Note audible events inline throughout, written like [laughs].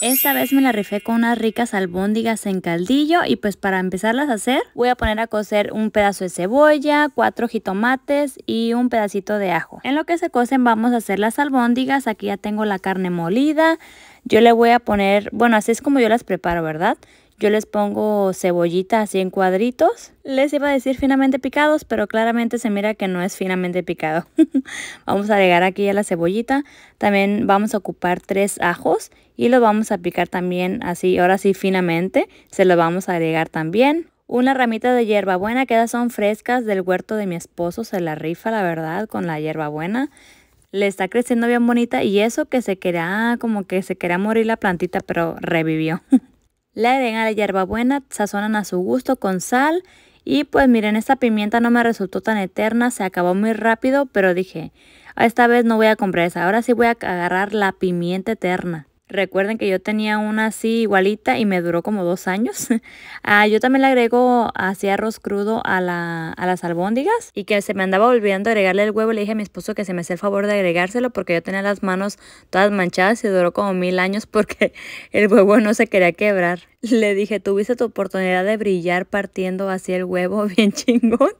Esta vez me la rifé con unas ricas albóndigas en caldillo y pues para empezarlas a hacer voy a poner a cocer un pedazo de cebolla, cuatro jitomates y un pedacito de ajo. En lo que se cocen vamos a hacer las albóndigas, aquí ya tengo la carne molida, yo le voy a poner, bueno así es como yo las preparo verdad, yo les pongo cebollita así en cuadritos. Les iba a decir finamente picados, pero claramente se mira que no es finamente picado. [laughs] vamos a agregar aquí a la cebollita. También vamos a ocupar tres ajos y los vamos a picar también así, ahora sí finamente. Se los vamos a agregar también. Una ramita de hierbabuena, que esas son frescas del huerto de mi esposo, se la rifa la verdad con la hierbabuena le está creciendo bien bonita y eso que se quería, como que se quería morir la plantita, pero revivió. [laughs] Le agregan la hierbabuena, sazonan a su gusto con sal y pues miren, esta pimienta no me resultó tan eterna, se acabó muy rápido, pero dije, ah, esta vez no voy a comprar esa, ahora sí voy a agarrar la pimienta eterna. Recuerden que yo tenía una así igualita y me duró como dos años. [laughs] ah, yo también le agrego así arroz crudo a, a, las albóndigas y que se me andaba olvidando agregarle el huevo. Le dije a mi esposo que se me hacía el favor de agregárselo porque yo tenía las manos todas manchadas y duró como mil años [laughs] porque el huevo no se quería quebrar. [laughs] Le dije, tuviste tu oportunidad de brillar partiendo así el huevo bien chingón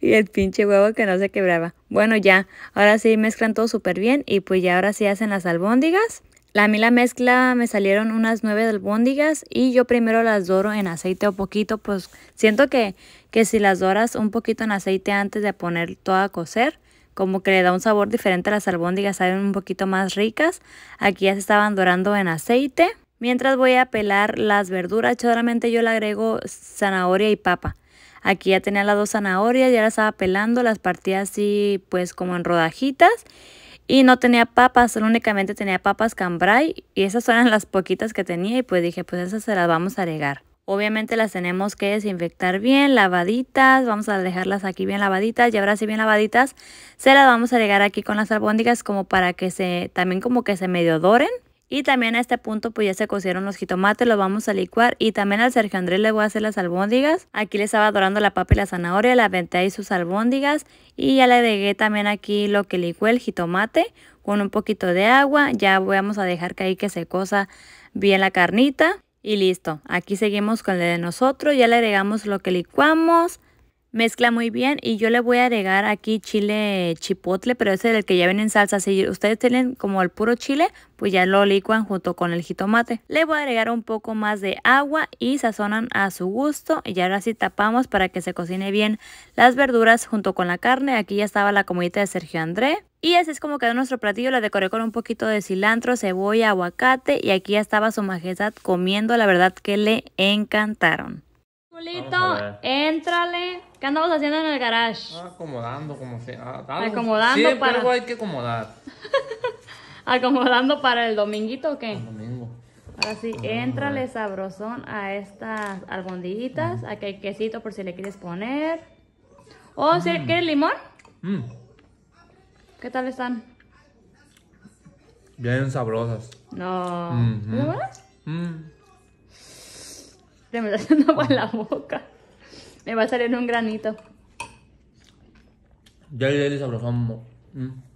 y el pinche huevo que no se quebraba. Bueno, ya, ahora sí mezclan todo súper bien y pues ya ahora sí hacen las albóndigas. A mí la mezcla me salieron unas nueve albóndigas y yo primero las doro en aceite o poquito, pues siento que, que si las doras un poquito en aceite antes de poner todo a cocer, como que le da un sabor diferente a las albóndigas, saben un poquito más ricas. Aquí ya se estaban dorando en aceite. Mientras voy a pelar las verduras, solamente yo le agrego zanahoria y papa. Aquí ya tenía las dos zanahorias, ya las estaba pelando, las partía así pues como en rodajitas. Y no tenía papas, solo únicamente tenía papas cambrai y esas eran las poquitas que tenía y pues dije, pues esas se las vamos a agregar. Obviamente las tenemos que desinfectar bien, lavaditas, vamos a dejarlas aquí bien lavaditas y ahora sí bien lavaditas se las vamos a agregar aquí con las albóndigas como para que se, también como que se medio doren y también a este punto pues ya se cocieron los jitomates, los vamos a licuar. Y también al Sergio Andrés le voy a hacer las albóndigas. Aquí le estaba dorando la papa y la zanahoria, la aventé ahí sus albóndigas. Y ya le agregué también aquí lo que licué, el jitomate, con un poquito de agua. Ya vamos a dejar que ahí que se cosa bien la carnita. Y listo, aquí seguimos con el de nosotros, ya le agregamos lo que licuamos, mezcla muy bien y yo le voy a agregar aquí chile chipotle, pero ese es el que ya viene en salsa. Si ustedes tienen como el puro chile, pues ya lo licuan junto con el jitomate. Le voy a agregar un poco más de agua y sazonan a su gusto. Y ahora sí tapamos para que se cocine bien las verduras junto con la carne. Aquí ya estaba la comidita de Sergio André. Y así es como quedó nuestro platillo, la decoré con un poquito de cilantro, cebolla, aguacate y aquí ya estaba su majestad comiendo, la verdad que le encantaron. Julito, éntrale. ¿Qué andamos haciendo en el garage? Ah, acomodando, como sea. Ah, acomodando siempre para... algo hay que acomodar. [laughs] ¿Acomodando para el dominguito o qué? domingo. Ahora sí, entrale eh. sabrosón a estas albondiguitas. Aquí hay quesito por si le quieres poner. ¿O oh, si mm. quieres limón? Mm. ¿Qué tal están? Bien sabrosas. No. ¿Te mm. me está haciendo agua la boca. Me va a salir un granito. Ya, ya, ya,